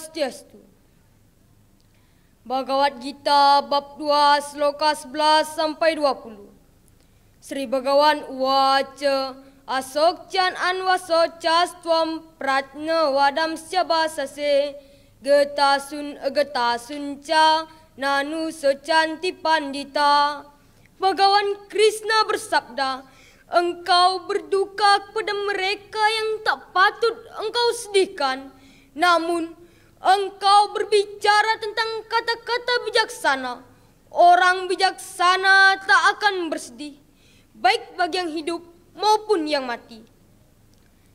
Swastiastu. Bhagavad Gita bab 2 sloka 11 sampai 20. Sri Bhagawan uvaca asokchan anvasocastvam pratna vadam syabasase getasun agetasunca nanu socanti pandita. Bhagawan Krishna bersabda, engkau berduka kepada mereka yang tak patut engkau sedihkan. Namun, Engkau berbicara tentang kata-kata bijaksana. Orang bijaksana tak akan bersedih, baik bagi yang hidup maupun yang mati.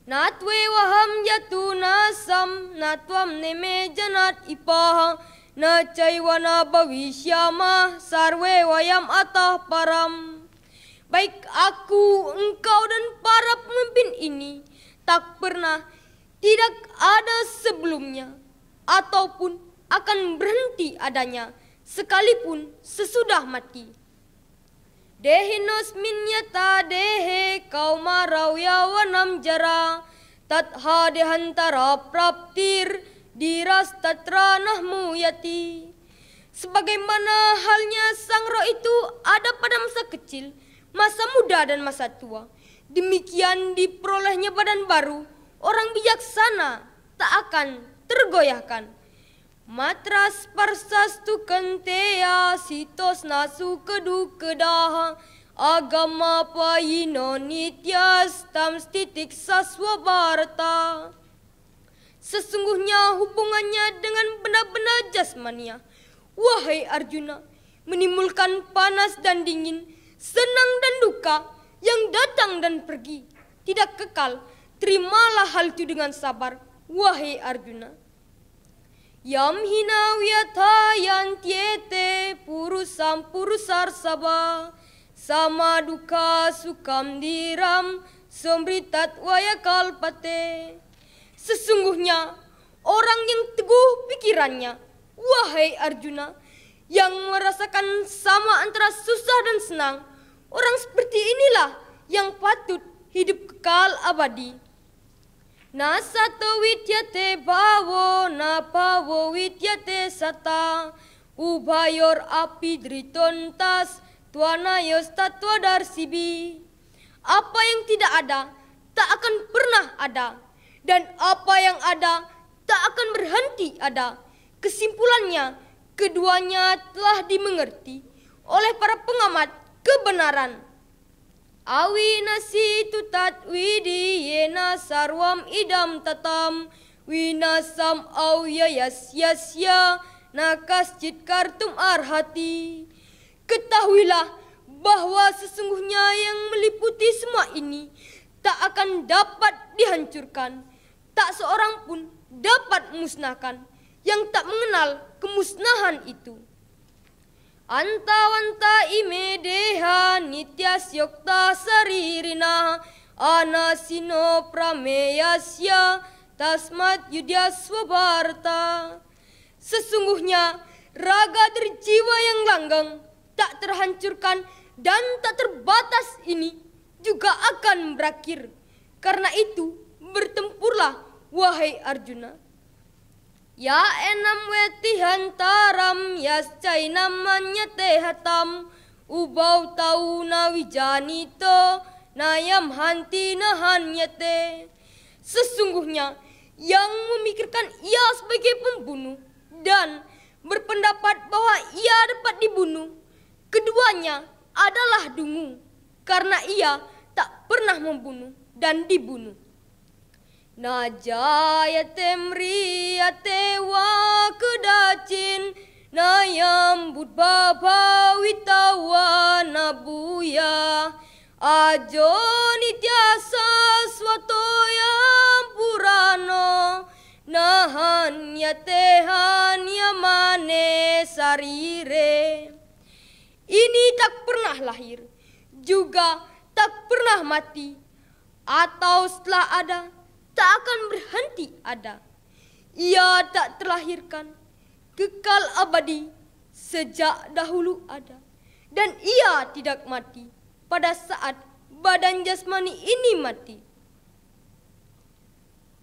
Natwe waham jatu nasam natwam neme janat ipaha na caiwana bawisyama sarwe wayam atah param. Baik aku, engkau dan para pemimpin ini tak pernah tidak ada sebelumnya ataupun akan berhenti adanya sekalipun sesudah mati. Dehinos minyata dehe kau marau yawanam jara tatha dehantara praptir diras tatranahmu yati. Sebagaimana halnya sang roh itu ada pada masa kecil, masa muda dan masa tua. Demikian diperolehnya badan baru, orang bijaksana tak akan tergoyahkan. Matras persas tu kentea sitos nasu kedu kedaha agama paino nityas tam titik saswabarta. Sesungguhnya hubungannya dengan benda-benda jasmania. Wahai Arjuna, menimbulkan panas dan dingin, senang dan duka yang datang dan pergi. Tidak kekal, terimalah hal itu dengan sabar, wahai Arjuna. Yam hina yatha yantyete purusam saba sama duka sukam diram sombritat waya kalpate. Sesungguhnya orang yang teguh pikirannya, wahai Arjuna, yang merasakan sama antara susah dan senang, orang seperti inilah yang patut hidup kekal abadi. न सत् विद्यते भावो न भावो विद्यते सता उभयोरपि dritontas sibi. Apa yang tidak ada tak akan pernah ada dan apa yang ada tak akan berhenti ada. Kesimpulannya keduanya telah dimengerti oleh para pengamat kebenaran. Awi nasi tutat widi yena sarwam idam tatam Winasam au yayas yasya nakas cit kartum arhati Ketahuilah bahwa sesungguhnya yang meliputi semua ini Tak akan dapat dihancurkan Tak seorang pun dapat musnahkan Yang tak mengenal kemusnahan itu Antawanta ime deha nitya syokta saririna anasino prameyasya tasmat yudya swabarta Sesungguhnya raga dari jiwa yang langgang, tak terhancurkan dan tak terbatas ini juga akan berakhir. Karena itu bertempurlah wahai Arjuna. Ya enam യാനം വേത്തിഹന്തരം യൈനം മഞ്ഞത്തെ ഹതം Ubau തൗ ന വിജാനീതോ nayam hanti nahanyate. Sesungguhnya yang memikirkan ia sebagai pembunuh dan berpendapat bahwa ia dapat dibunuh, keduanya adalah dungu karena ia tak pernah membunuh dan dibunuh. Najayate Temri te wa kedacin na yambut baba witawa nabuya ajo nitiasa swato yang purano nahan ya tehan ya mane sarire ini tak pernah lahir juga tak pernah mati atau setelah ada tak akan berhenti ada ia tak terlahirkan, kekal abadi, sejak dahulu ada. Dan ia tidak mati pada saat badan jasmani ini mati.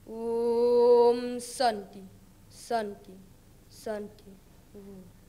Om Santi, Santi, Santi.